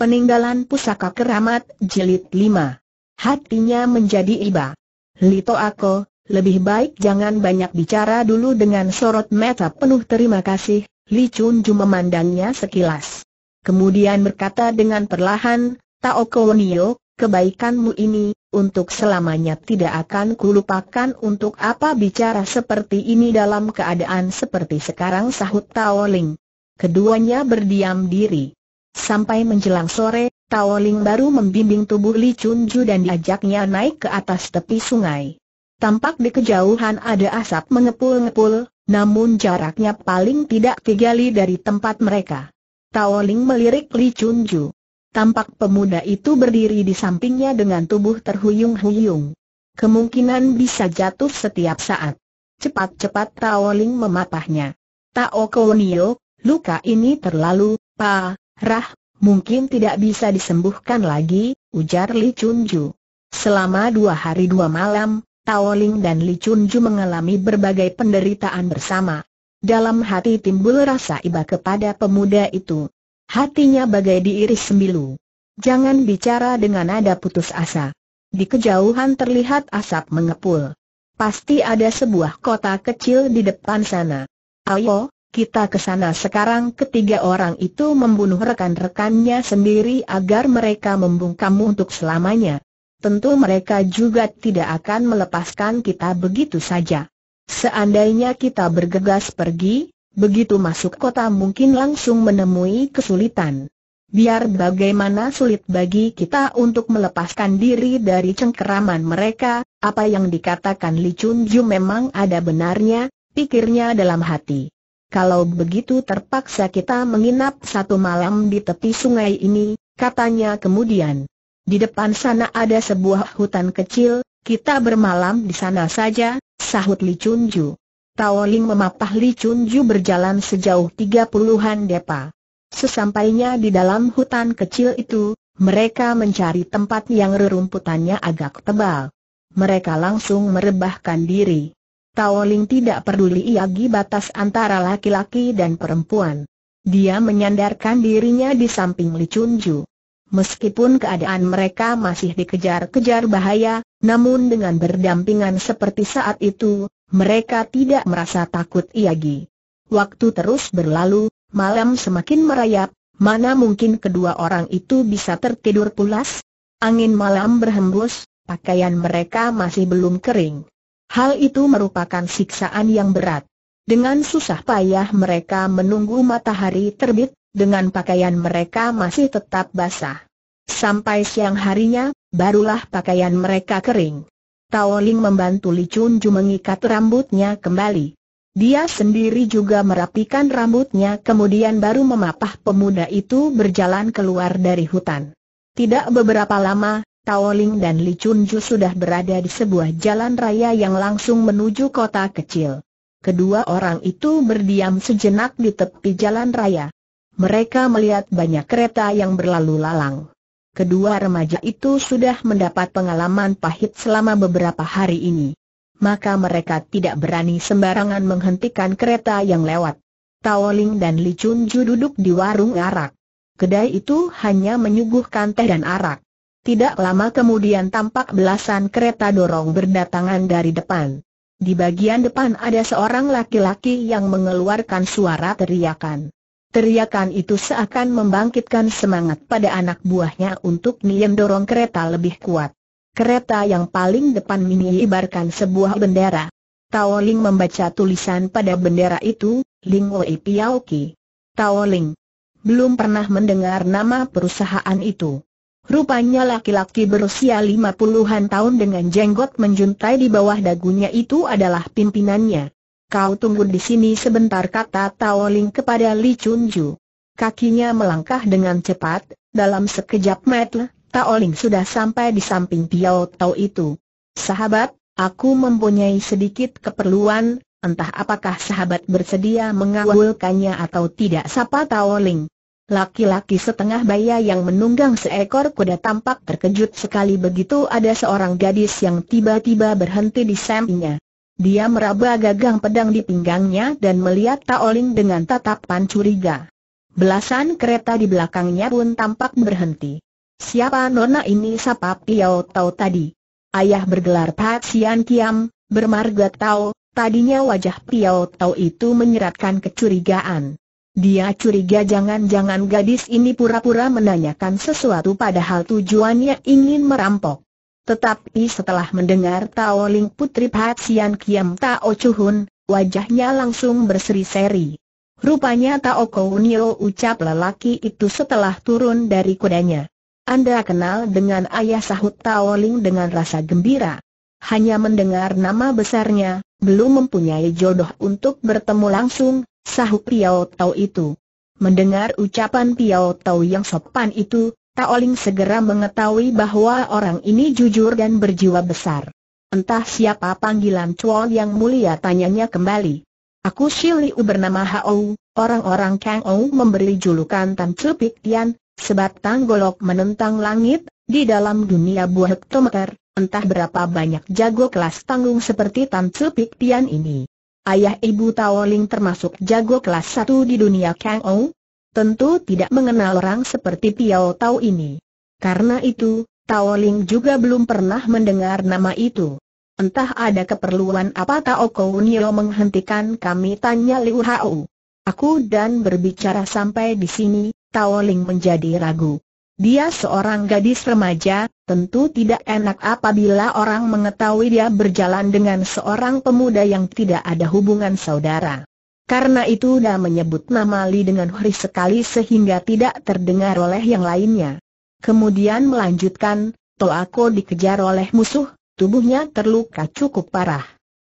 Peninggalan Pusaka Keramat, Jilid 5. Hatinya menjadi iba. Lito Ako, lebih baik jangan banyak bicara dulu dengan sorot mata penuh terima kasih, Li Chun Ju memandangnya sekilas. Kemudian berkata dengan perlahan, Tao Kownio, kebaikanmu ini, untuk selamanya tidak akan kulupakan untuk apa bicara seperti ini dalam keadaan seperti sekarang sahut Tao Ling. Keduanya berdiam diri. Sampai menjelang sore, Tao Ling baru membimbing tubuh Li Chun Ju dan diajaknya naik ke atas tepi sungai. Tampak di kejauhan ada asap mengepul-ngepul, namun jaraknya paling tidak tiga li dari tempat mereka. Tao Ling melirik Li Chun Ju. Tampak pemuda itu berdiri di sampingnya dengan tubuh terhuyung-huyung. Kemungkinan bisa jatuh setiap saat. Cepat-cepat Tao Ling memapahnya. Tao Konio, luka ini terlalu, pa, Rah, mungkin tidak bisa disembuhkan lagi, ujar Li Chunju. Selama dua hari dua malam, Tao Ling dan Li Chunju mengalami berbagai penderitaan bersama. Dalam hati timbul rasa iba kepada pemuda itu. Hatinya bagai diiris sembilu. Jangan bicara dengan nada putus asa. Di kejauhan terlihat asap mengepul. Pasti ada sebuah kota kecil di depan sana. Ayo, kita ke sana sekarang ketiga orang itu membunuh rekan-rekannya sendiri agar mereka membungkammu untuk selamanya. Tentu mereka juga tidak akan melepaskan kita begitu saja. Seandainya kita bergegas pergi, begitu masuk kota mungkin langsung menemui kesulitan. Biar bagaimana sulit bagi kita untuk melepaskan diri dari cengkeraman mereka, apa yang dikatakan Li Chun memang ada benarnya, pikirnya dalam hati. Kalau begitu terpaksa kita menginap satu malam di tepi sungai ini, katanya kemudian. Di depan sana ada sebuah hutan kecil, kita bermalam di sana saja, sahut Li Chunju. Tao Ling memapah Li Chunju berjalan sejauh tiga puluhan depa. Sesampainya di dalam hutan kecil itu, mereka mencari tempat yang rerumputannya agak tebal. Mereka langsung merebahkan diri. Taoling tidak peduli lagi batas antara laki-laki dan perempuan. Dia menyandarkan dirinya di samping Li Chunju. Meskipun keadaan mereka masih dikejar-kejar bahaya, namun dengan berdampingan seperti saat itu, mereka tidak merasa takut lagi. Waktu terus berlalu, malam semakin merayap, mana mungkin kedua orang itu bisa tertidur pulas? Angin malam berhembus, pakaian mereka masih belum kering. Hal itu merupakan siksaan yang berat. Dengan susah payah mereka menunggu matahari terbit, dengan pakaian mereka masih tetap basah. Sampai siang harinya, barulah pakaian mereka kering. Tao Ling membantu Li Chun mengikat rambutnya kembali. Dia sendiri juga merapikan rambutnya kemudian baru memapah pemuda itu berjalan keluar dari hutan. Tidak beberapa lama, Taoling dan Li Chunju sudah berada di sebuah jalan raya yang langsung menuju kota kecil. Kedua orang itu berdiam sejenak di tepi jalan raya. Mereka melihat banyak kereta yang berlalu lalang. Kedua remaja itu sudah mendapat pengalaman pahit selama beberapa hari ini. Maka mereka tidak berani sembarangan menghentikan kereta yang lewat. Taoling dan Li Chunju duduk di warung arak. Kedai itu hanya menyuguhkan teh dan arak. Tidak lama kemudian tampak belasan kereta dorong berdatangan dari depan. Di bagian depan ada seorang laki-laki yang mengeluarkan suara teriakan. Teriakan itu seakan membangkitkan semangat pada anak buahnya untuk niem dorong kereta lebih kuat. Kereta yang paling depan mengibarkan sebuah bendera. Tao Ling membaca tulisan pada bendera itu, Ling Wei Piao Ki. Tao Ling. Belum pernah mendengar nama perusahaan itu. Rupanya laki-laki berusia lima puluhan tahun dengan jenggot menjuntai di bawah dagunya itu adalah pimpinannya. Kau tunggu di sini sebentar kata Tao Ling kepada Li Chunju. Kakinya melangkah dengan cepat, dalam sekejap mata, Tao Ling sudah sampai di samping Piao Tao itu. Sahabat, aku mempunyai sedikit keperluan, entah apakah sahabat bersedia mengawalkannya atau tidak sapa Tao Ling. Laki-laki setengah baya yang menunggang seekor kuda tampak terkejut sekali begitu ada seorang gadis yang tiba-tiba berhenti di sampingnya. Dia meraba gagang pedang di pinggangnya dan melihat Taoling dengan tatapan curiga. Belasan kereta di belakangnya pun tampak berhenti. Siapa nona ini sapa Piao Tau tadi? Ayah bergelar Pat Sian Kiam, bermarga Tau, tadinya wajah Piao Tau itu menyeratkan kecurigaan. Dia curiga jangan-jangan gadis ini pura-pura menanyakan sesuatu padahal tujuannya ingin merampok. Tetapi setelah mendengar Tao Ling Putri Pat Sian Kiam Tao Chuhun, wajahnya langsung berseri-seri. Rupanya Tao Kounio ucap lelaki itu setelah turun dari kudanya. Anda kenal dengan ayah sahut Tao Ling dengan rasa gembira. Hanya mendengar nama besarnya, belum mempunyai jodoh untuk bertemu langsung, sahut Piao Tau itu. Mendengar ucapan Piao Tau yang sopan itu, Taoling segera mengetahui bahwa orang ini jujur dan berjiwa besar. Entah siapa panggilan Chuol yang mulia tanyanya kembali. Aku Shiliu bernama Hao, orang-orang Kang Ou memberi julukan Tan Pik Tian, sebatang golok menentang langit, di dalam dunia buah hektometer, entah berapa banyak jago kelas tanggung seperti Tan Pik Tian ini. Ayah ibu Taoling termasuk jago kelas satu di dunia Kang Ou? Tentu tidak mengenal orang seperti Piao Tao ini. Karena itu, Taoling juga belum pernah mendengar nama itu. Entah ada keperluan apa Tao Kounio menghentikan kami tanya Liu Hao. Aku dan berbicara sampai di sini, Taoling menjadi ragu. Dia seorang gadis remaja, tentu tidak enak apabila orang mengetahui dia berjalan dengan seorang pemuda yang tidak ada hubungan saudara. Karena itu dia menyebut nama Li dengan huri sekali sehingga tidak terdengar oleh yang lainnya. Kemudian melanjutkan, Toako dikejar oleh musuh, tubuhnya terluka cukup parah.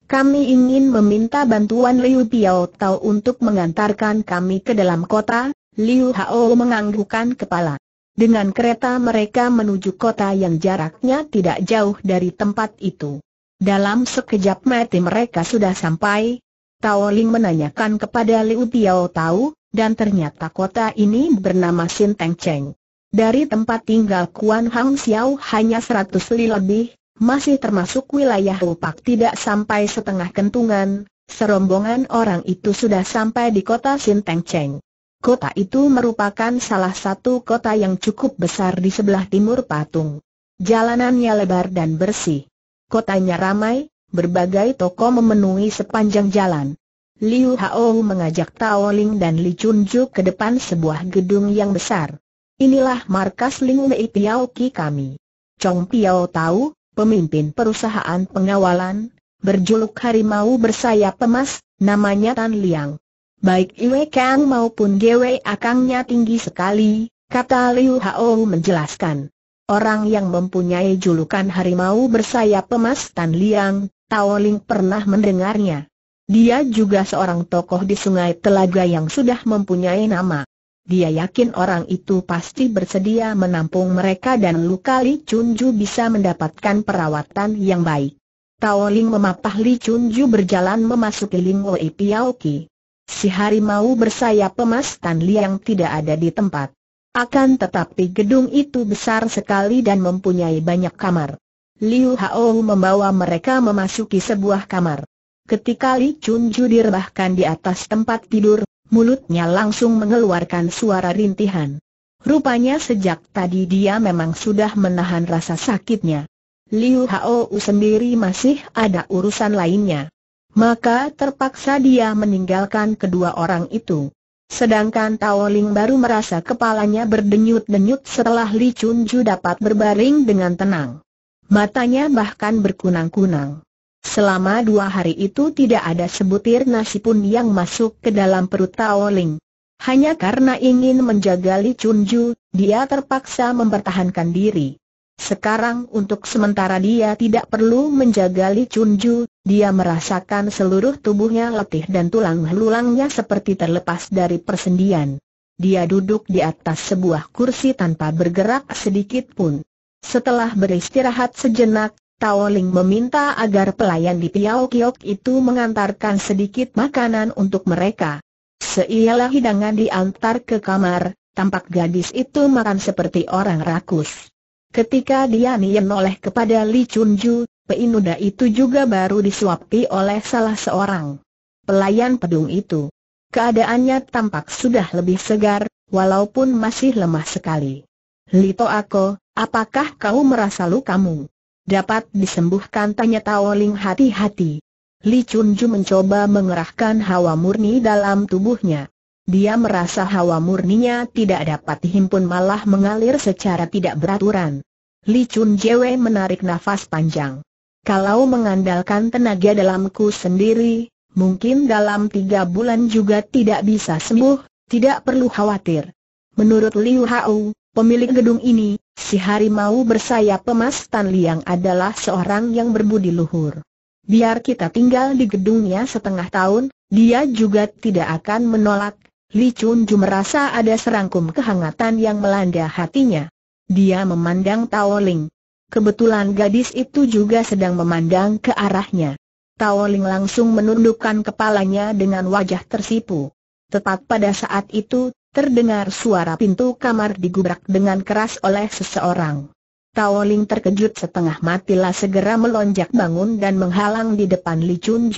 Kami ingin meminta bantuan Liu Piao Tao untuk mengantarkan kami ke dalam kota, Liu Hao menganggukkan kepala. Dengan kereta mereka menuju kota yang jaraknya tidak jauh dari tempat itu. Dalam sekejap mati mereka sudah sampai. Tao Ling menanyakan kepada Liu Tiao Tao, dan ternyata kota ini bernama Teng Cheng. Dari tempat tinggal Kuan Hang Xiao hanya seratus li lebih, masih termasuk wilayah Rupak tidak sampai setengah kentungan, serombongan orang itu sudah sampai di kota Teng Cheng. Kota itu merupakan salah satu kota yang cukup besar di sebelah timur patung. Jalanannya lebar dan bersih. Kotanya ramai, berbagai toko memenuhi sepanjang jalan. Liu Hao mengajak Tao Ling dan Li Chunju ke depan sebuah gedung yang besar. Inilah markas Ling Mei Piao Ki kami. Chong Piao tahu, pemimpin perusahaan pengawalan, berjuluk harimau bersayap emas, namanya Tan Liang baik Iwe Kang maupun Gwe Akangnya tinggi sekali, kata Liu Hao menjelaskan. Orang yang mempunyai julukan harimau bersayap emas Tan Liang, Tao Ling pernah mendengarnya. Dia juga seorang tokoh di sungai Telaga yang sudah mempunyai nama. Dia yakin orang itu pasti bersedia menampung mereka dan luka Li Chunju bisa mendapatkan perawatan yang baik. Tao Ling memapah Li Chunju berjalan memasuki Piao Ki. Si harimau bersayap emas Tan Liang tidak ada di tempat. Akan tetapi gedung itu besar sekali dan mempunyai banyak kamar. Liu Hao membawa mereka memasuki sebuah kamar. Ketika Li Chun Ju direbahkan di atas tempat tidur, mulutnya langsung mengeluarkan suara rintihan. Rupanya sejak tadi dia memang sudah menahan rasa sakitnya. Liu Hao sendiri masih ada urusan lainnya. Maka terpaksa dia meninggalkan kedua orang itu. Sedangkan Tao Ling baru merasa kepalanya berdenyut-denyut setelah Li Chun Ju dapat berbaring dengan tenang. Matanya bahkan berkunang-kunang. Selama dua hari itu tidak ada sebutir nasi pun yang masuk ke dalam perut Tao Ling. Hanya karena ingin menjaga Li Chun Ju, dia terpaksa mempertahankan diri. Sekarang untuk sementara dia tidak perlu menjaga Li Chunju, dia merasakan seluruh tubuhnya letih dan tulang belulangnya seperti terlepas dari persendian. Dia duduk di atas sebuah kursi tanpa bergerak sedikit pun. Setelah beristirahat sejenak, Tao Ling meminta agar pelayan di Piao Kiok itu mengantarkan sedikit makanan untuk mereka. Seialah hidangan diantar ke kamar, tampak gadis itu makan seperti orang rakus. Ketika dia oleh kepada Li Chunju, peinuda itu juga baru disuapi oleh salah seorang pelayan pedung itu. Keadaannya tampak sudah lebih segar, walaupun masih lemah sekali. Lito Ako, apakah kau merasa lukamu? Dapat disembuhkan tanya Tao Ling hati-hati. Li Chunju mencoba mengerahkan hawa murni dalam tubuhnya. Dia merasa hawa murninya tidak dapat dihimpun malah mengalir secara tidak beraturan. Li Chun Jiewe menarik nafas panjang. Kalau mengandalkan tenaga dalamku sendiri, mungkin dalam tiga bulan juga tidak bisa sembuh, tidak perlu khawatir. Menurut Liu Hao, pemilik gedung ini, si harimau bersayap pemas Tan Liang adalah seorang yang berbudi luhur. Biar kita tinggal di gedungnya setengah tahun, dia juga tidak akan menolak, Li Chun merasa ada serangkum kehangatan yang melanda hatinya. Dia memandang Tao Ling. Kebetulan gadis itu juga sedang memandang ke arahnya. Tao Ling langsung menundukkan kepalanya dengan wajah tersipu. Tepat pada saat itu, terdengar suara pintu kamar digubrak dengan keras oleh seseorang. Tao Ling terkejut setengah matilah segera melonjak bangun dan menghalang di depan Li Chun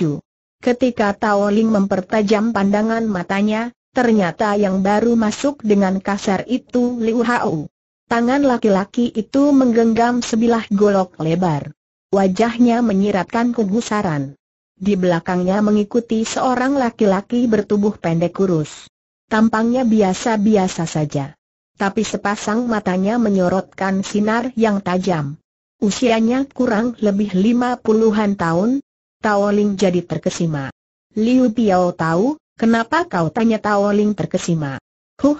Ketika Tao Ling mempertajam pandangan matanya, Ternyata yang baru masuk dengan kasar itu Liu Hao. Tangan laki-laki itu menggenggam sebilah golok lebar. Wajahnya menyiratkan kegusaran. Di belakangnya mengikuti seorang laki-laki bertubuh pendek kurus. Tampangnya biasa-biasa saja. Tapi sepasang matanya menyorotkan sinar yang tajam. Usianya kurang lebih lima puluhan tahun, Tao Ling jadi terkesima. Liu Piao tahu Kenapa kau tanya Taoling terkesima? Huh,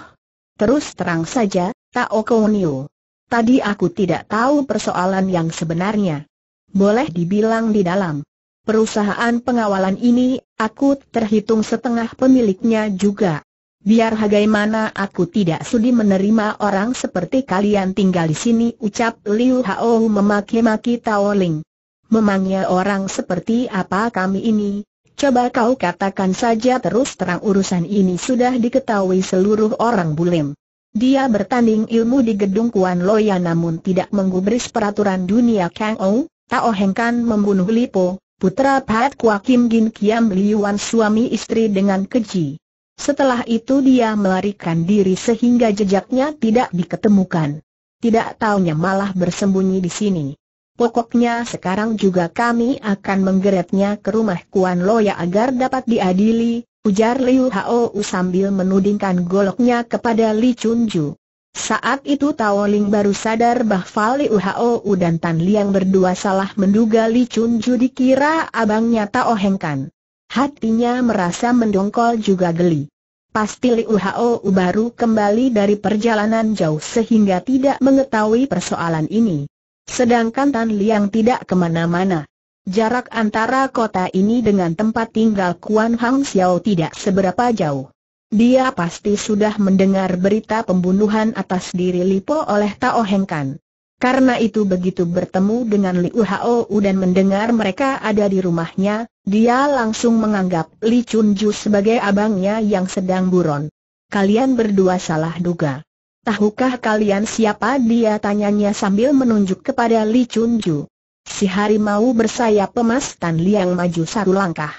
terus terang saja, Tao Kouniu. Tadi aku tidak tahu persoalan yang sebenarnya. Boleh dibilang di dalam perusahaan pengawalan ini, aku terhitung setengah pemiliknya juga. Biar bagaimana aku tidak sudi menerima orang seperti kalian tinggal di sini ucap Liu Hao memaki-maki Tao Ling. Memangnya orang seperti apa kami ini, Coba kau katakan saja terus terang urusan ini sudah diketahui seluruh orang Bulim. Dia bertanding ilmu di gedung Kuan Loya namun tidak menggubris peraturan dunia Kang Ou, Tao Heng Kan membunuh Lipo, putra Pat Kua Kim Gin Kiam Liuan suami istri dengan keji. Setelah itu dia melarikan diri sehingga jejaknya tidak diketemukan. Tidak taunya malah bersembunyi di sini. Pokoknya sekarang juga kami akan menggeretnya ke rumah Kuan Loya agar dapat diadili, ujar Liu Hao sambil menudingkan goloknya kepada Li Chunju. Saat itu Tao Ling baru sadar bahwa Liu Hao dan Tan Liang berdua salah menduga Li Chunju dikira abangnya Tao Heng Kan. Hatinya merasa mendongkol juga geli. Pasti Liu Hao baru kembali dari perjalanan jauh sehingga tidak mengetahui persoalan ini. Sedangkan Tan Liang tidak kemana-mana. Jarak antara kota ini dengan tempat tinggal Kuan Hang Xiao tidak seberapa jauh. Dia pasti sudah mendengar berita pembunuhan atas diri Li Po oleh Tao Heng Kan. Karena itu begitu bertemu dengan Liu Hao dan mendengar mereka ada di rumahnya, dia langsung menganggap Li Chun Ju sebagai abangnya yang sedang buron. Kalian berdua salah duga. Tahukah kalian siapa dia tanyanya sambil menunjuk kepada Li Chunju. Si harimau bersayap emas Tan Liang maju satu langkah.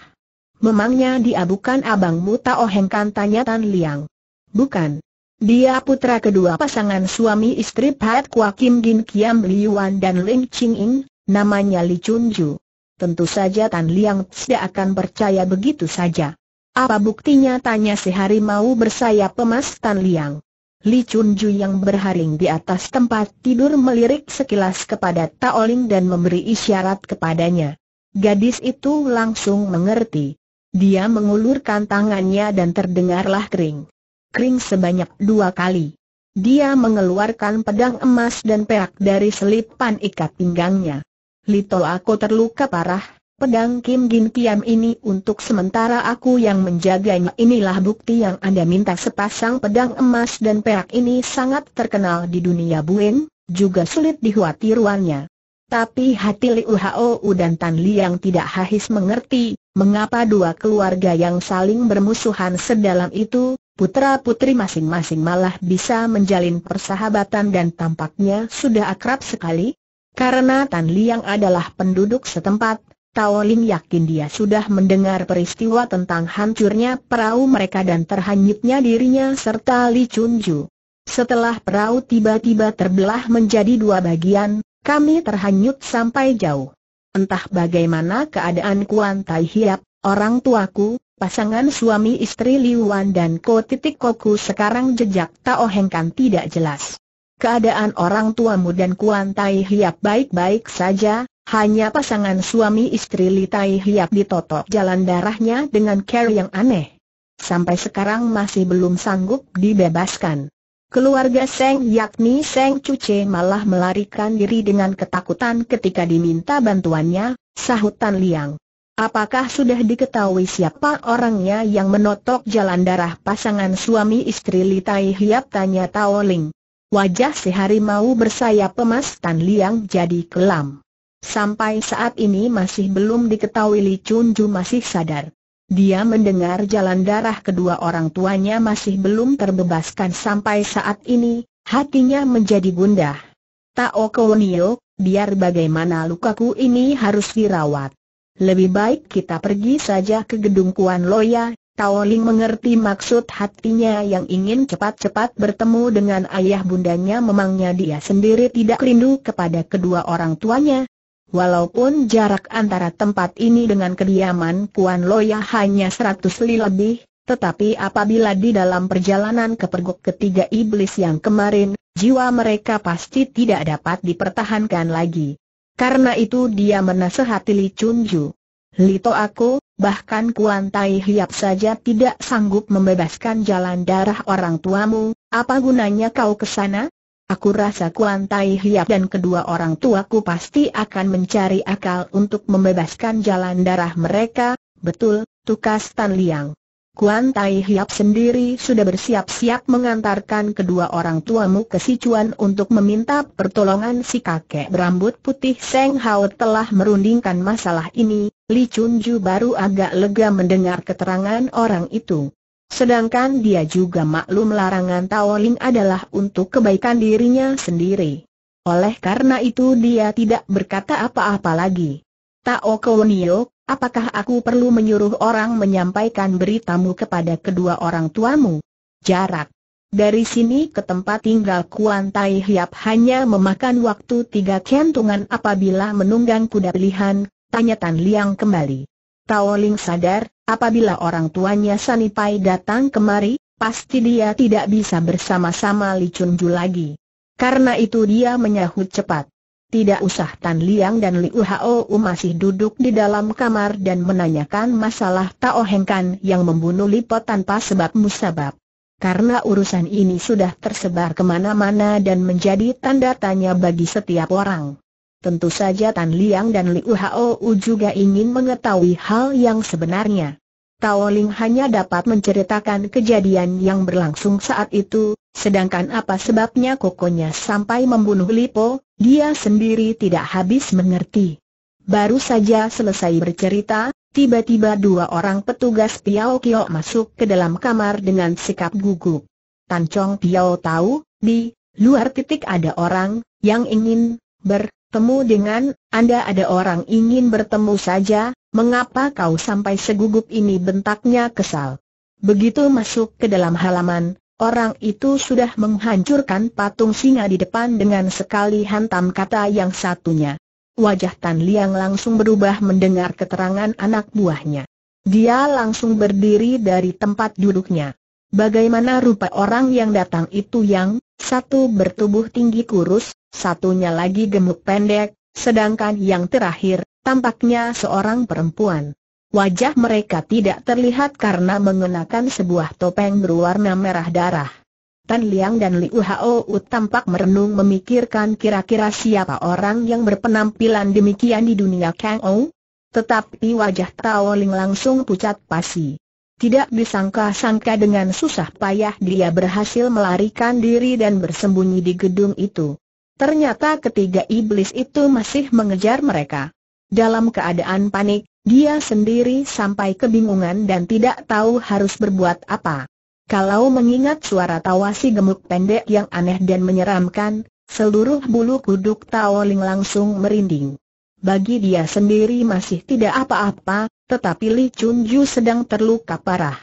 Memangnya dia bukan abangmu muta Ohengkan? tanya Tan Liang. Bukan. Dia putra kedua pasangan suami istri Pat Kua Kim Gin Kiam Liuan dan Lim Ching In, namanya Li Chunju. Tentu saja Tan Liang tidak akan percaya begitu saja. Apa buktinya tanya si harimau bersayap emas Tan Liang. Li Chunju yang berharing di atas tempat tidur melirik sekilas kepada Taoling dan memberi isyarat kepadanya. Gadis itu langsung mengerti. Dia mengulurkan tangannya dan terdengarlah kering. Kering sebanyak dua kali. Dia mengeluarkan pedang emas dan perak dari selipan ikat pinggangnya. Lito aku terluka parah, Pedang Kim Gin Kiam ini untuk sementara aku yang menjaganya inilah bukti yang Anda minta sepasang pedang emas dan perak ini sangat terkenal di dunia Buen, juga sulit dihuatiruannya. Tapi hati Liu Hao dan Tan Liang tidak hahis mengerti, mengapa dua keluarga yang saling bermusuhan sedalam itu, putra-putri masing-masing malah bisa menjalin persahabatan dan tampaknya sudah akrab sekali? Karena Tan Liang adalah penduduk setempat, Tao Ling yakin dia sudah mendengar peristiwa tentang hancurnya perahu mereka dan terhanyutnya dirinya serta Li Chunju. Setelah perahu tiba-tiba terbelah menjadi dua bagian, kami terhanyut sampai jauh. Entah bagaimana keadaan Kuan Tai Hiap, orang tuaku, pasangan suami istri Wan dan Ko titik koku sekarang jejak Tao Heng kan tidak jelas. Keadaan orang tuamu dan Kuan Tai Hiap baik-baik saja, hanya pasangan suami istri Litai Hiap ditotok jalan darahnya dengan care yang aneh. Sampai sekarang masih belum sanggup dibebaskan. Keluarga Seng yakni Seng Cuce malah melarikan diri dengan ketakutan ketika diminta bantuannya, sahut Tan Liang. Apakah sudah diketahui siapa orangnya yang menotok jalan darah pasangan suami istri Litai Hiap tanya Tao Ling. Wajah si harimau bersayap emas Tan Liang jadi kelam. Sampai saat ini masih belum diketahui Li Chun masih sadar. Dia mendengar jalan darah kedua orang tuanya masih belum terbebaskan sampai saat ini, hatinya menjadi gundah. Tao Kownio, biar bagaimana lukaku ini harus dirawat. Lebih baik kita pergi saja ke gedung Kuan Loya, Tao Ling mengerti maksud hatinya yang ingin cepat-cepat bertemu dengan ayah bundanya memangnya dia sendiri tidak rindu kepada kedua orang tuanya, Walaupun jarak antara tempat ini dengan kediaman Kuan Loya hanya 100 li lebih, tetapi apabila di dalam perjalanan ke pergok ketiga iblis yang kemarin, jiwa mereka pasti tidak dapat dipertahankan lagi. Karena itu dia menasehati Li Chunju. Lito aku, bahkan Kuan Tai Hiap saja tidak sanggup membebaskan jalan darah orang tuamu, apa gunanya kau ke sana? Aku rasa Kuan Tai hiap dan kedua orang tuaku pasti akan mencari akal untuk membebaskan jalan darah mereka, betul, tukas Tan Liang. Kuan Tai hiap sendiri sudah bersiap-siap mengantarkan kedua orang tuamu ke Sichuan untuk meminta pertolongan si kakek berambut putih Seng Hao telah merundingkan masalah ini, Li Chun Ju baru agak lega mendengar keterangan orang itu. Sedangkan dia juga maklum larangan Tawoling adalah untuk kebaikan dirinya sendiri. Oleh karena itu dia tidak berkata apa-apa lagi. Tao Kounio, apakah aku perlu menyuruh orang menyampaikan beritamu kepada kedua orang tuamu? Jarak. Dari sini ke tempat tinggal Kuan Tai Hiap hanya memakan waktu tiga kentungan apabila menunggang kuda pilihan, tanya Tan Liang kembali. Tao Ling sadar, Apabila orang tuanya Sanipai datang kemari, pasti dia tidak bisa bersama-sama Li Chunju lagi. Karena itu dia menyahut cepat. Tidak usah Tan Liang dan Li Hao masih duduk di dalam kamar dan menanyakan masalah Tao Hengkan yang membunuh Lipo tanpa sebab musabab. Karena urusan ini sudah tersebar kemana-mana dan menjadi tanda tanya bagi setiap orang. Tentu saja Tan Liang dan Liu Hao juga ingin mengetahui hal yang sebenarnya. Tao Ling hanya dapat menceritakan kejadian yang berlangsung saat itu, sedangkan apa sebabnya kokonya sampai membunuh Lipo, dia sendiri tidak habis mengerti. Baru saja selesai bercerita, tiba-tiba dua orang petugas Piao Kio masuk ke dalam kamar dengan sikap gugup. Tan Chong Piao tahu, di luar titik ada orang yang ingin ber Temu dengan, Anda ada orang ingin bertemu saja, mengapa kau sampai segugup ini bentaknya kesal. Begitu masuk ke dalam halaman, orang itu sudah menghancurkan patung singa di depan dengan sekali hantam kata yang satunya. Wajah Tan Liang langsung berubah mendengar keterangan anak buahnya. Dia langsung berdiri dari tempat duduknya. Bagaimana rupa orang yang datang itu yang, satu bertubuh tinggi kurus, Satunya lagi gemuk pendek, sedangkan yang terakhir, tampaknya seorang perempuan. Wajah mereka tidak terlihat karena mengenakan sebuah topeng berwarna merah darah. Tan Liang dan Liu Hao tampak merenung memikirkan kira-kira siapa orang yang berpenampilan demikian di dunia Kang Ou. Tetapi wajah Tao Ling langsung pucat pasi. Tidak disangka-sangka dengan susah payah dia berhasil melarikan diri dan bersembunyi di gedung itu. Ternyata ketiga iblis itu masih mengejar mereka. Dalam keadaan panik, dia sendiri sampai kebingungan dan tidak tahu harus berbuat apa. Kalau mengingat suara tawa si gemuk pendek yang aneh dan menyeramkan, seluruh bulu kuduk Taoling langsung merinding. Bagi dia sendiri masih tidak apa-apa, tetapi Li Chun sedang terluka parah.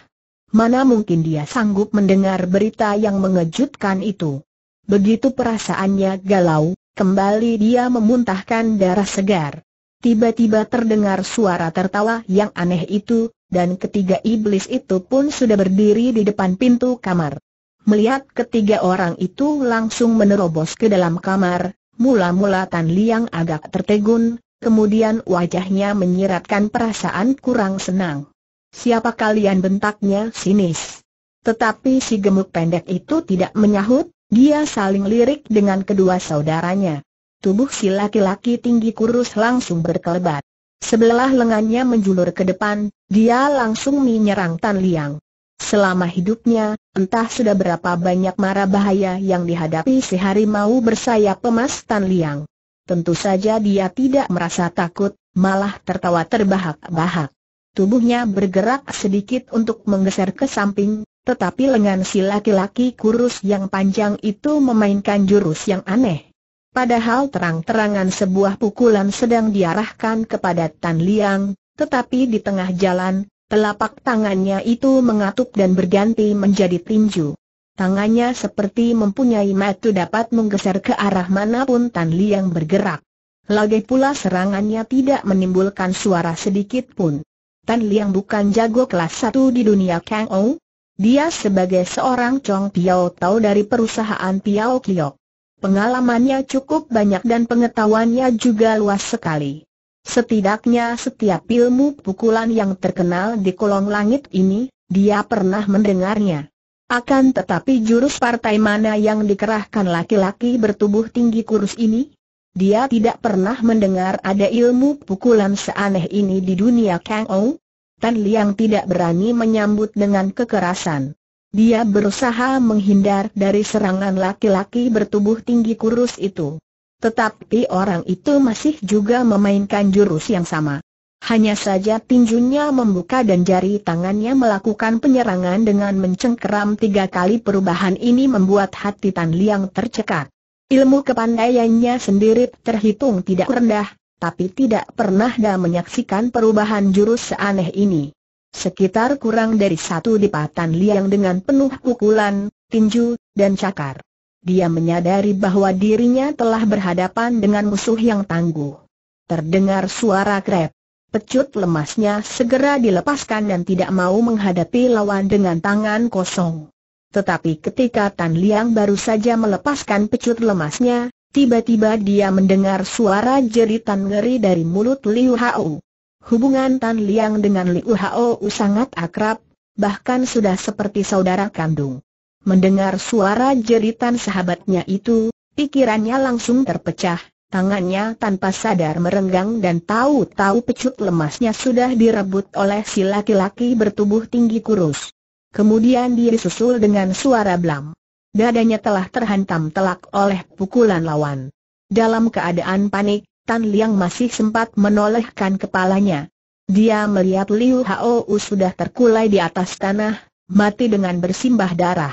Mana mungkin dia sanggup mendengar berita yang mengejutkan itu. Begitu perasaannya galau, kembali dia memuntahkan darah segar. Tiba-tiba terdengar suara tertawa yang aneh itu, dan ketiga iblis itu pun sudah berdiri di depan pintu kamar. Melihat ketiga orang itu langsung menerobos ke dalam kamar, mula-mula Tan Liang agak tertegun, kemudian wajahnya menyiratkan perasaan kurang senang. Siapa kalian bentaknya sinis? Tetapi si gemuk pendek itu tidak menyahut, dia saling lirik dengan kedua saudaranya. Tubuh si laki-laki tinggi kurus langsung berkelebat. Sebelah lengannya menjulur ke depan, dia langsung menyerang Tan Liang. Selama hidupnya, entah sudah berapa banyak mara bahaya yang dihadapi si harimau bersayap emas Tan Liang. Tentu saja dia tidak merasa takut, malah tertawa terbahak-bahak. Tubuhnya bergerak sedikit untuk menggeser ke samping, tetapi lengan si laki-laki kurus yang panjang itu memainkan jurus yang aneh. Padahal terang-terangan sebuah pukulan sedang diarahkan kepada Tan Liang, tetapi di tengah jalan, telapak tangannya itu mengatup dan berganti menjadi tinju. Tangannya seperti mempunyai metu dapat menggeser ke arah manapun Tan Liang bergerak. Lagi pula serangannya tidak menimbulkan suara sedikit pun. Tan Liang bukan jago kelas satu di dunia Kang dia sebagai seorang Chong Piao tahu dari perusahaan Piao Kiok. Pengalamannya cukup banyak dan pengetahuannya juga luas sekali. Setidaknya setiap ilmu pukulan yang terkenal di kolong langit ini, dia pernah mendengarnya. Akan tetapi jurus partai mana yang dikerahkan laki-laki bertubuh tinggi kurus ini? Dia tidak pernah mendengar ada ilmu pukulan seaneh ini di dunia Kang Ou, Tan Liang tidak berani menyambut dengan kekerasan. Dia berusaha menghindar dari serangan laki-laki bertubuh tinggi kurus itu. Tetapi orang itu masih juga memainkan jurus yang sama. Hanya saja tinjunya membuka dan jari tangannya melakukan penyerangan dengan mencengkeram tiga kali perubahan ini membuat hati Tan Liang tercekat. Ilmu kepandaiannya sendiri terhitung tidak rendah, tapi tidak pernah dah menyaksikan perubahan jurus seaneh ini. Sekitar kurang dari satu dipatan liang dengan penuh pukulan, tinju, dan cakar. Dia menyadari bahwa dirinya telah berhadapan dengan musuh yang tangguh. Terdengar suara krep. Pecut lemasnya segera dilepaskan dan tidak mau menghadapi lawan dengan tangan kosong. Tetapi ketika Tan Liang baru saja melepaskan pecut lemasnya, Tiba-tiba dia mendengar suara jeritan ngeri dari mulut Liu Hao. Hubungan Tan Liang dengan Liu Hao sangat akrab, bahkan sudah seperti saudara kandung. Mendengar suara jeritan sahabatnya itu, pikirannya langsung terpecah, tangannya tanpa sadar merenggang dan tahu-tahu pecut lemasnya sudah direbut oleh si laki-laki bertubuh tinggi kurus. Kemudian dia disusul dengan suara blam dadanya telah terhantam telak oleh pukulan lawan. Dalam keadaan panik, Tan Liang masih sempat menolehkan kepalanya. Dia melihat Liu Hao sudah terkulai di atas tanah, mati dengan bersimbah darah.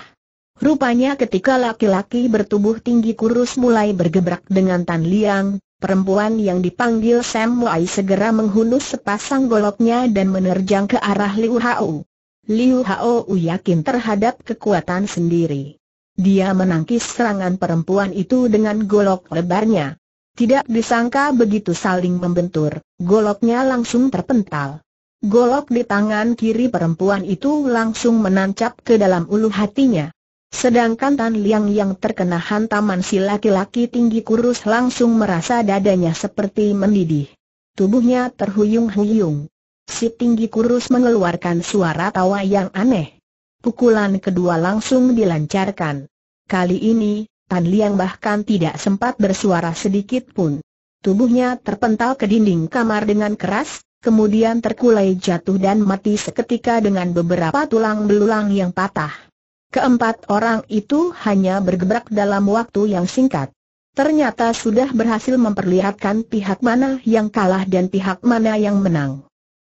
Rupanya ketika laki-laki bertubuh tinggi kurus mulai bergebrak dengan Tan Liang, perempuan yang dipanggil Sam Wai segera menghunus sepasang goloknya dan menerjang ke arah Liu Hao. Liu Hao yakin terhadap kekuatan sendiri. Dia menangkis serangan perempuan itu dengan golok lebarnya. Tidak disangka begitu saling membentur, goloknya langsung terpental. Golok di tangan kiri perempuan itu langsung menancap ke dalam ulu hatinya. Sedangkan Tan Liang yang terkena hantaman si laki-laki tinggi kurus langsung merasa dadanya seperti mendidih. Tubuhnya terhuyung-huyung. Si tinggi kurus mengeluarkan suara tawa yang aneh. Pukulan kedua langsung dilancarkan. Kali ini, Tan Liang bahkan tidak sempat bersuara sedikit pun. Tubuhnya terpental ke dinding kamar dengan keras, kemudian terkulai jatuh dan mati seketika dengan beberapa tulang belulang yang patah. Keempat orang itu hanya bergebrak dalam waktu yang singkat. Ternyata sudah berhasil memperlihatkan pihak mana yang kalah dan pihak mana yang menang.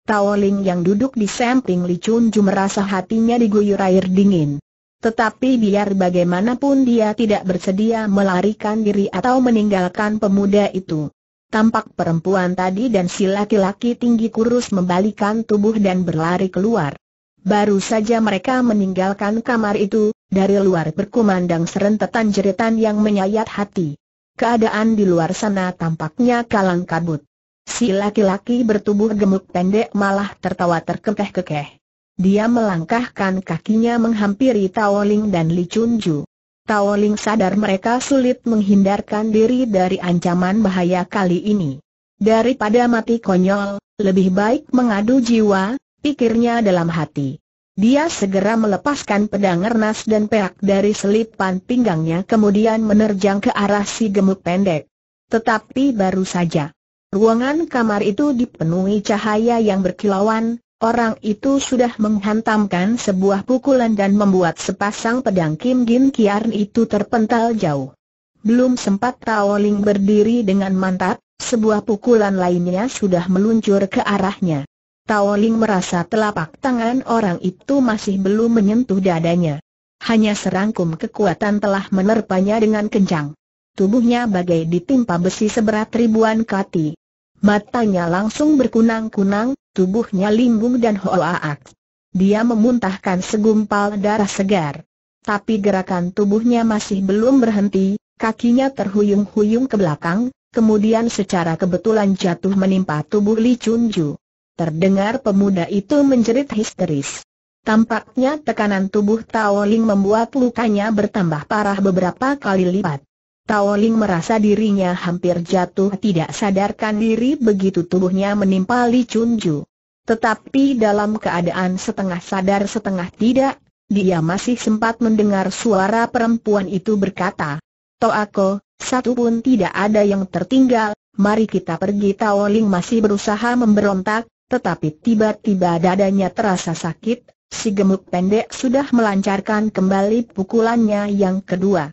Taoling yang duduk di samping Li Chun Ju merasa hatinya diguyur air dingin. Tetapi biar bagaimanapun dia tidak bersedia melarikan diri atau meninggalkan pemuda itu. Tampak perempuan tadi dan si laki-laki tinggi kurus membalikan tubuh dan berlari keluar. Baru saja mereka meninggalkan kamar itu, dari luar berkumandang serentetan jeritan yang menyayat hati. Keadaan di luar sana tampaknya kalang kabut. Si laki-laki bertubuh gemuk pendek malah tertawa terkekeh-kekeh. Dia melangkahkan kakinya menghampiri Taoling dan Li Chunju. Taoling sadar mereka sulit menghindarkan diri dari ancaman bahaya kali ini. Daripada mati konyol, lebih baik mengadu jiwa, pikirnya dalam hati. Dia segera melepaskan pedang Ernas dan perak dari selipan pinggangnya kemudian menerjang ke arah si gemuk pendek. Tetapi baru saja Ruangan kamar itu dipenuhi cahaya yang berkilauan, orang itu sudah menghantamkan sebuah pukulan dan membuat sepasang pedang Kim Gin Kiarn itu terpental jauh. Belum sempat Tao Ling berdiri dengan mantap, sebuah pukulan lainnya sudah meluncur ke arahnya. Tao Ling merasa telapak tangan orang itu masih belum menyentuh dadanya. Hanya serangkum kekuatan telah menerpanya dengan kencang tubuhnya bagai ditimpa besi seberat ribuan kati. Matanya langsung berkunang-kunang, tubuhnya limbung dan hoaak. Dia memuntahkan segumpal darah segar. Tapi gerakan tubuhnya masih belum berhenti, kakinya terhuyung-huyung ke belakang, kemudian secara kebetulan jatuh menimpa tubuh Li Chunju. Terdengar pemuda itu menjerit histeris. Tampaknya tekanan tubuh Tao Ling membuat lukanya bertambah parah beberapa kali lipat. Tao merasa dirinya hampir jatuh tidak sadarkan diri begitu tubuhnya menimpa Li Chunju. Tetapi dalam keadaan setengah sadar setengah tidak, dia masih sempat mendengar suara perempuan itu berkata, Toako, satu pun tidak ada yang tertinggal, mari kita pergi Tao masih berusaha memberontak, tetapi tiba-tiba dadanya terasa sakit, si gemuk pendek sudah melancarkan kembali pukulannya yang kedua.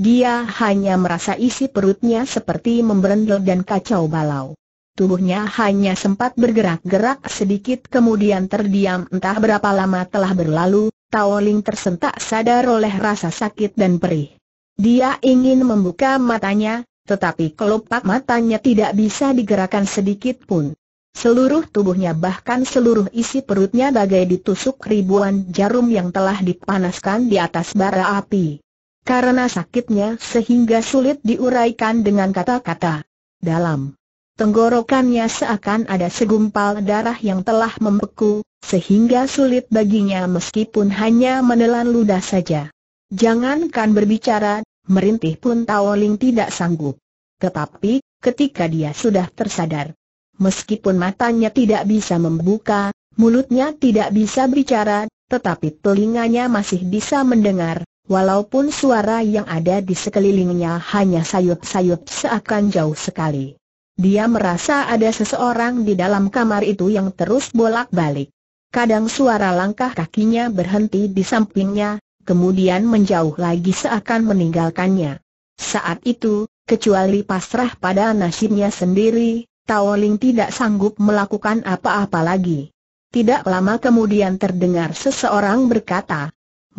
Dia hanya merasa isi perutnya seperti memberendel dan kacau balau. Tubuhnya hanya sempat bergerak-gerak sedikit kemudian terdiam entah berapa lama telah berlalu, Taoling tersentak sadar oleh rasa sakit dan perih. Dia ingin membuka matanya, tetapi kelopak matanya tidak bisa digerakkan sedikit pun. Seluruh tubuhnya bahkan seluruh isi perutnya bagai ditusuk ribuan jarum yang telah dipanaskan di atas bara api karena sakitnya sehingga sulit diuraikan dengan kata-kata. Dalam tenggorokannya seakan ada segumpal darah yang telah membeku, sehingga sulit baginya meskipun hanya menelan ludah saja. Jangankan berbicara, merintih pun Taoling tidak sanggup. Tetapi, ketika dia sudah tersadar, meskipun matanya tidak bisa membuka, mulutnya tidak bisa bicara, tetapi telinganya masih bisa mendengar, Walaupun suara yang ada di sekelilingnya hanya sayup-sayup seakan jauh sekali. Dia merasa ada seseorang di dalam kamar itu yang terus bolak-balik. Kadang suara langkah kakinya berhenti di sampingnya, kemudian menjauh lagi seakan meninggalkannya. Saat itu, kecuali pasrah pada nasibnya sendiri, Tao Ling tidak sanggup melakukan apa-apa lagi. Tidak lama kemudian terdengar seseorang berkata,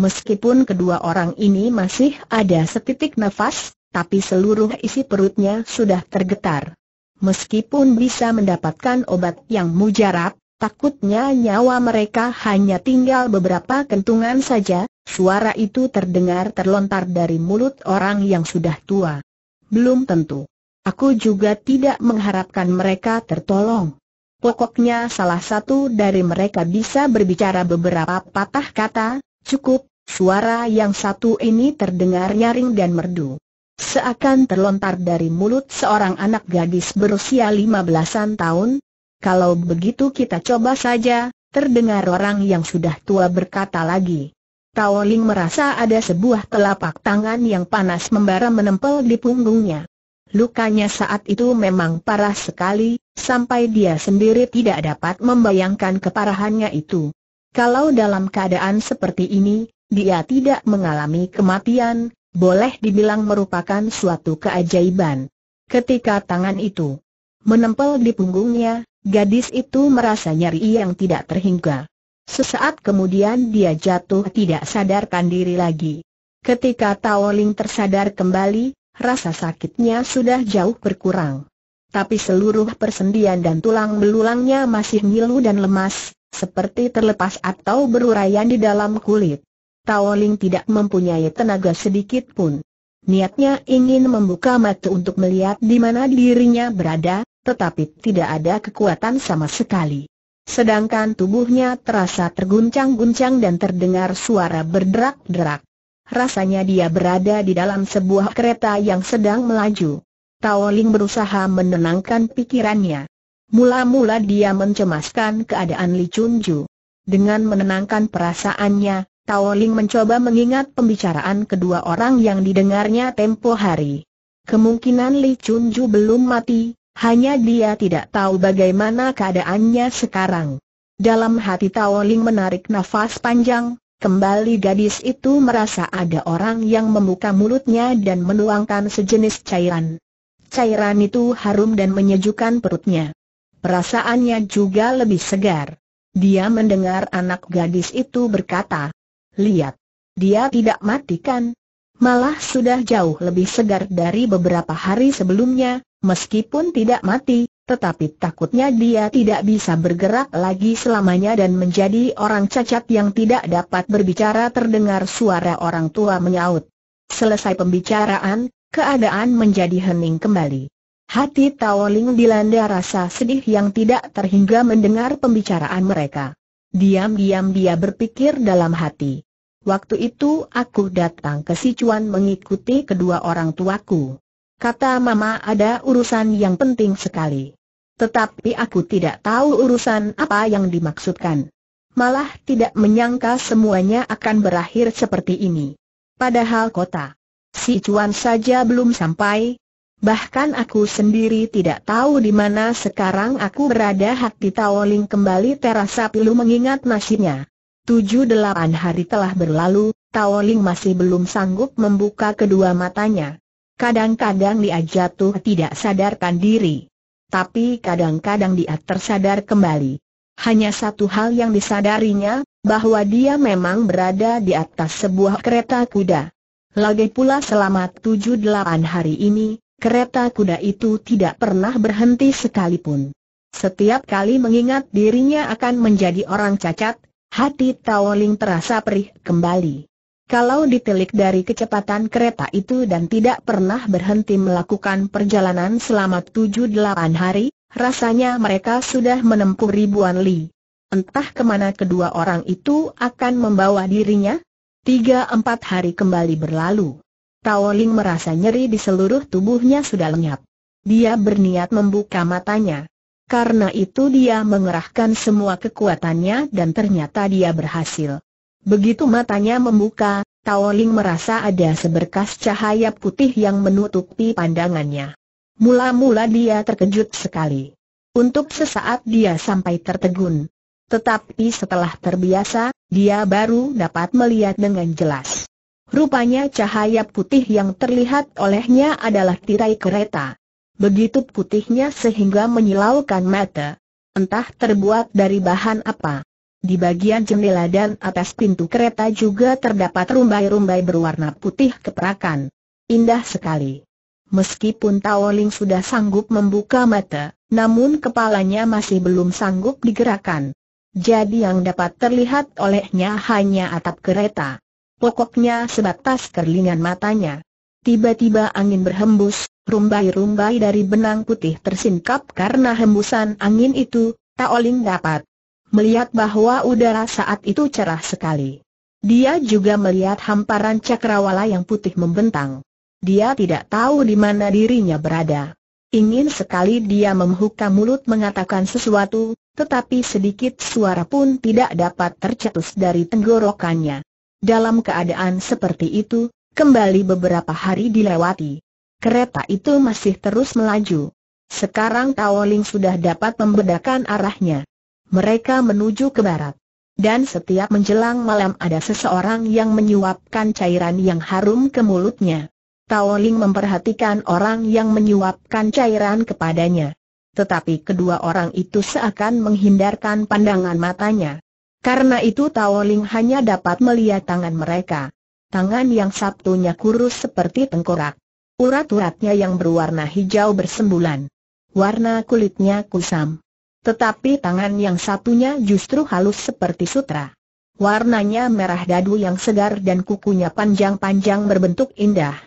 Meskipun kedua orang ini masih ada setitik nafas, tapi seluruh isi perutnya sudah tergetar. Meskipun bisa mendapatkan obat yang mujarab, takutnya nyawa mereka hanya tinggal beberapa kentungan saja, suara itu terdengar terlontar dari mulut orang yang sudah tua. Belum tentu. Aku juga tidak mengharapkan mereka tertolong. Pokoknya salah satu dari mereka bisa berbicara beberapa patah kata, cukup, Suara yang satu ini terdengar nyaring dan merdu. Seakan terlontar dari mulut seorang anak gadis berusia lima belasan tahun. Kalau begitu kita coba saja, terdengar orang yang sudah tua berkata lagi. Tao Ling merasa ada sebuah telapak tangan yang panas membara menempel di punggungnya. Lukanya saat itu memang parah sekali, sampai dia sendiri tidak dapat membayangkan keparahannya itu. Kalau dalam keadaan seperti ini, dia tidak mengalami kematian, boleh dibilang merupakan suatu keajaiban. Ketika tangan itu menempel di punggungnya, gadis itu merasa nyeri yang tidak terhingga. Sesaat kemudian dia jatuh tidak sadarkan diri lagi. Ketika Taoling tersadar kembali, rasa sakitnya sudah jauh berkurang. Tapi seluruh persendian dan tulang belulangnya masih ngilu dan lemas, seperti terlepas atau beruraian di dalam kulit. Tao tidak mempunyai tenaga sedikit pun. Niatnya ingin membuka mata untuk melihat di mana dirinya berada, tetapi tidak ada kekuatan sama sekali. Sedangkan tubuhnya terasa terguncang-guncang dan terdengar suara berderak-derak. Rasanya dia berada di dalam sebuah kereta yang sedang melaju. Tao berusaha menenangkan pikirannya. Mula-mula dia mencemaskan keadaan Li Chunju. Dengan menenangkan perasaannya, Tao Ling mencoba mengingat pembicaraan kedua orang yang didengarnya tempo hari. Kemungkinan Li Chunju belum mati, hanya dia tidak tahu bagaimana keadaannya sekarang. Dalam hati Tao Ling menarik nafas panjang, kembali gadis itu merasa ada orang yang membuka mulutnya dan menuangkan sejenis cairan. Cairan itu harum dan menyejukkan perutnya. Perasaannya juga lebih segar. Dia mendengar anak gadis itu berkata, lihat. Dia tidak mati kan? Malah sudah jauh lebih segar dari beberapa hari sebelumnya, meskipun tidak mati, tetapi takutnya dia tidak bisa bergerak lagi selamanya dan menjadi orang cacat yang tidak dapat berbicara terdengar suara orang tua menyaut. Selesai pembicaraan, keadaan menjadi hening kembali. Hati Taoling dilanda rasa sedih yang tidak terhingga mendengar pembicaraan mereka. Diam-diam dia berpikir dalam hati. Waktu itu aku datang ke Sichuan mengikuti kedua orang tuaku. Kata mama ada urusan yang penting sekali. Tetapi aku tidak tahu urusan apa yang dimaksudkan. Malah tidak menyangka semuanya akan berakhir seperti ini. Padahal kota Sichuan saja belum sampai. Bahkan aku sendiri tidak tahu di mana sekarang aku berada hati Taoling kembali terasa pilu mengingat nasibnya. Tujuh delapan hari telah berlalu, Tao Ling masih belum sanggup membuka kedua matanya. Kadang-kadang dia jatuh tidak sadarkan diri. Tapi kadang-kadang dia tersadar kembali. Hanya satu hal yang disadarinya, bahwa dia memang berada di atas sebuah kereta kuda. Lagi pula selama tujuh delapan hari ini, kereta kuda itu tidak pernah berhenti sekalipun. Setiap kali mengingat dirinya akan menjadi orang cacat, Hati Taoling terasa perih kembali. Kalau ditelik dari kecepatan kereta itu dan tidak pernah berhenti melakukan perjalanan selama 7-8 hari, rasanya mereka sudah menempuh ribuan li. Entah kemana kedua orang itu akan membawa dirinya? Tiga empat hari kembali berlalu. Taoling merasa nyeri di seluruh tubuhnya sudah lenyap. Dia berniat membuka matanya. Karena itu dia mengerahkan semua kekuatannya dan ternyata dia berhasil. Begitu matanya membuka, Tao Ling merasa ada seberkas cahaya putih yang menutupi pandangannya. Mula-mula dia terkejut sekali. Untuk sesaat dia sampai tertegun. Tetapi setelah terbiasa, dia baru dapat melihat dengan jelas. Rupanya cahaya putih yang terlihat olehnya adalah tirai kereta begitu putihnya sehingga menyilaukan mata. Entah terbuat dari bahan apa. Di bagian jendela dan atas pintu kereta juga terdapat rumbai-rumbai berwarna putih keperakan. Indah sekali. Meskipun Taoling sudah sanggup membuka mata, namun kepalanya masih belum sanggup digerakkan. Jadi yang dapat terlihat olehnya hanya atap kereta. Pokoknya sebatas kerlingan matanya. Tiba-tiba angin berhembus, rumbai-rumbai dari benang putih tersingkap karena hembusan angin itu, Taoling dapat melihat bahwa udara saat itu cerah sekali. Dia juga melihat hamparan cakrawala yang putih membentang. Dia tidak tahu di mana dirinya berada. Ingin sekali dia membuka mulut mengatakan sesuatu, tetapi sedikit suara pun tidak dapat tercetus dari tenggorokannya. Dalam keadaan seperti itu, Kembali beberapa hari dilewati. Kereta itu masih terus melaju. Sekarang Taoling sudah dapat membedakan arahnya. Mereka menuju ke barat. Dan setiap menjelang malam ada seseorang yang menyuapkan cairan yang harum ke mulutnya. Taoling memperhatikan orang yang menyuapkan cairan kepadanya. Tetapi kedua orang itu seakan menghindarkan pandangan matanya. Karena itu Taoling hanya dapat melihat tangan mereka tangan yang satunya kurus seperti tengkorak. Urat-uratnya yang berwarna hijau bersembulan. Warna kulitnya kusam. Tetapi tangan yang satunya justru halus seperti sutra. Warnanya merah dadu yang segar dan kukunya panjang-panjang berbentuk indah.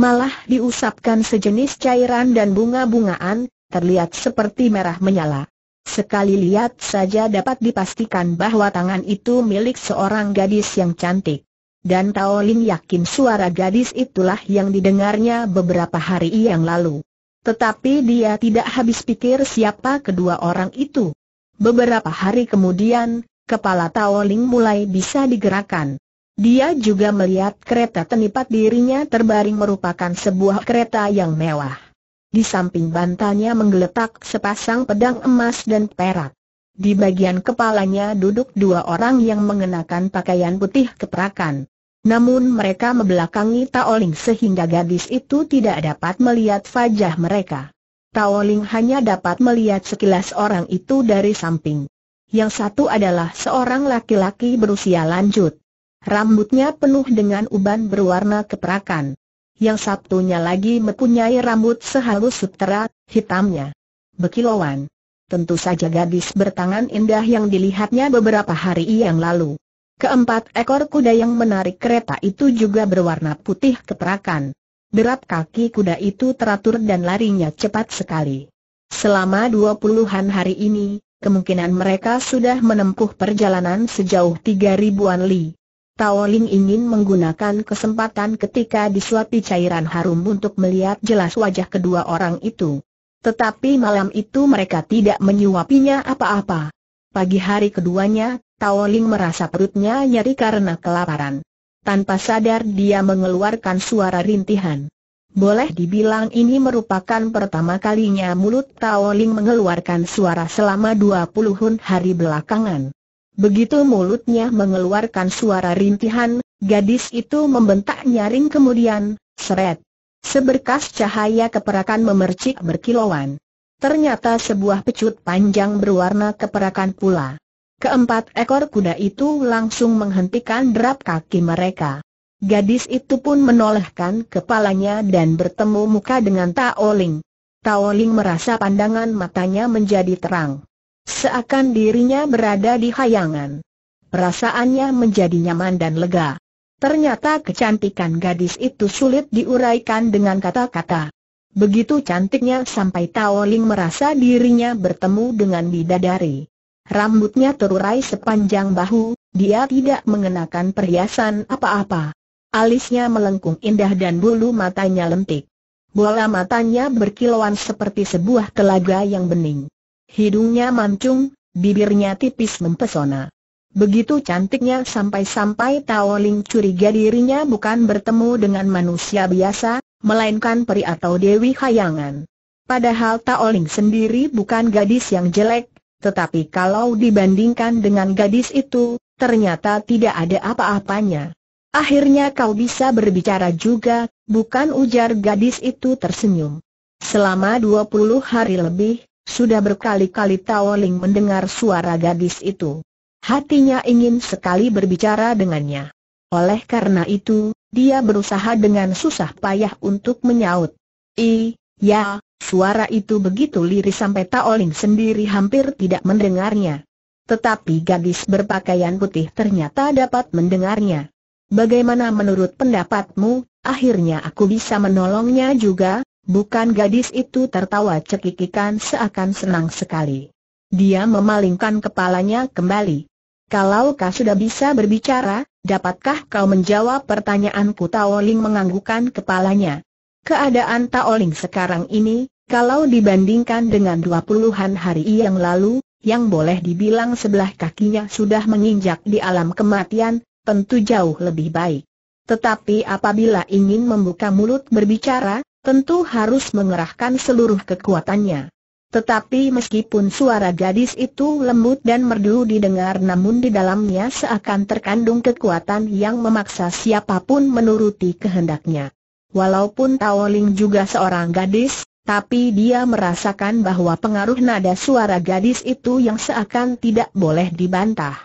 Malah diusapkan sejenis cairan dan bunga-bungaan, terlihat seperti merah menyala. Sekali lihat saja dapat dipastikan bahwa tangan itu milik seorang gadis yang cantik. Dan Tao Ling yakin suara gadis itulah yang didengarnya beberapa hari yang lalu. Tetapi dia tidak habis pikir siapa kedua orang itu. Beberapa hari kemudian, kepala Tao Ling mulai bisa digerakkan. Dia juga melihat kereta tenipat dirinya terbaring merupakan sebuah kereta yang mewah. Di samping bantalnya menggeletak sepasang pedang emas dan perak. Di bagian kepalanya duduk dua orang yang mengenakan pakaian putih keperakan. Namun mereka membelakangi Taoling sehingga gadis itu tidak dapat melihat wajah mereka. Taoling hanya dapat melihat sekilas orang itu dari samping. Yang satu adalah seorang laki-laki berusia lanjut. Rambutnya penuh dengan uban berwarna keperakan. Yang satunya lagi mempunyai rambut sehalus sutera, hitamnya. Bekilauan tentu saja gadis bertangan indah yang dilihatnya beberapa hari yang lalu. Keempat ekor kuda yang menarik kereta itu juga berwarna putih keperakan. Derap kaki kuda itu teratur dan larinya cepat sekali. Selama dua puluhan hari ini, kemungkinan mereka sudah menempuh perjalanan sejauh tiga ribuan li. Tao Ling ingin menggunakan kesempatan ketika disuapi cairan harum untuk melihat jelas wajah kedua orang itu. Tetapi malam itu mereka tidak menyuapinya apa-apa. Pagi hari keduanya, Tao Ling merasa perutnya nyeri karena kelaparan. Tanpa sadar dia mengeluarkan suara rintihan. Boleh dibilang ini merupakan pertama kalinya mulut Tao Ling mengeluarkan suara selama 20 hari belakangan. Begitu mulutnya mengeluarkan suara rintihan, gadis itu membentak nyaring kemudian, seret. Seberkas cahaya keperakan memercik berkilauan. Ternyata sebuah pecut panjang berwarna keperakan pula. Keempat ekor kuda itu langsung menghentikan derap kaki mereka. Gadis itu pun menolehkan kepalanya dan bertemu muka dengan Taoling. Taoling merasa pandangan matanya menjadi terang. Seakan dirinya berada di hayangan. Perasaannya menjadi nyaman dan lega. Ternyata kecantikan gadis itu sulit diuraikan dengan kata-kata. Begitu cantiknya sampai Tao Ling merasa dirinya bertemu dengan bidadari. Rambutnya terurai sepanjang bahu, dia tidak mengenakan perhiasan apa-apa. Alisnya melengkung indah dan bulu matanya lentik. Bola matanya berkilauan seperti sebuah telaga yang bening. Hidungnya mancung, bibirnya tipis mempesona. Begitu cantiknya sampai-sampai Tao Ling curiga dirinya bukan bertemu dengan manusia biasa, melainkan peri atau dewi hayangan. Padahal Tao Ling sendiri bukan gadis yang jelek, tetapi kalau dibandingkan dengan gadis itu, ternyata tidak ada apa-apanya. Akhirnya kau bisa berbicara juga, bukan ujar gadis itu tersenyum. Selama 20 hari lebih, sudah berkali-kali Tao Ling mendengar suara gadis itu. Hatinya ingin sekali berbicara dengannya. Oleh karena itu, dia berusaha dengan susah payah untuk menyaut. I, ya, suara itu begitu lirih sampai Taoling sendiri hampir tidak mendengarnya. Tetapi gadis berpakaian putih ternyata dapat mendengarnya. Bagaimana menurut pendapatmu, akhirnya aku bisa menolongnya juga, bukan gadis itu tertawa cekikikan seakan senang sekali. Dia memalingkan kepalanya kembali. Kalau kau sudah bisa berbicara, dapatkah kau menjawab pertanyaanku Taoling menganggukkan kepalanya. Keadaan Taoling sekarang ini, kalau dibandingkan dengan dua puluhan hari yang lalu, yang boleh dibilang sebelah kakinya sudah menginjak di alam kematian, tentu jauh lebih baik. Tetapi apabila ingin membuka mulut berbicara, tentu harus mengerahkan seluruh kekuatannya. Tetapi meskipun suara gadis itu lembut dan merdu didengar namun di dalamnya seakan terkandung kekuatan yang memaksa siapapun menuruti kehendaknya. Walaupun Tao Ling juga seorang gadis, tapi dia merasakan bahwa pengaruh nada suara gadis itu yang seakan tidak boleh dibantah.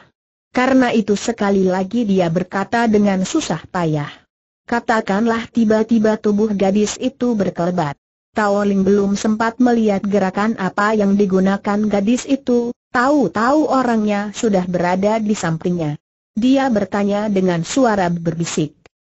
Karena itu sekali lagi dia berkata dengan susah payah. Katakanlah tiba-tiba tubuh gadis itu berkelebat. Tao belum sempat melihat gerakan apa yang digunakan gadis itu, tahu-tahu orangnya sudah berada di sampingnya. Dia bertanya dengan suara berbisik.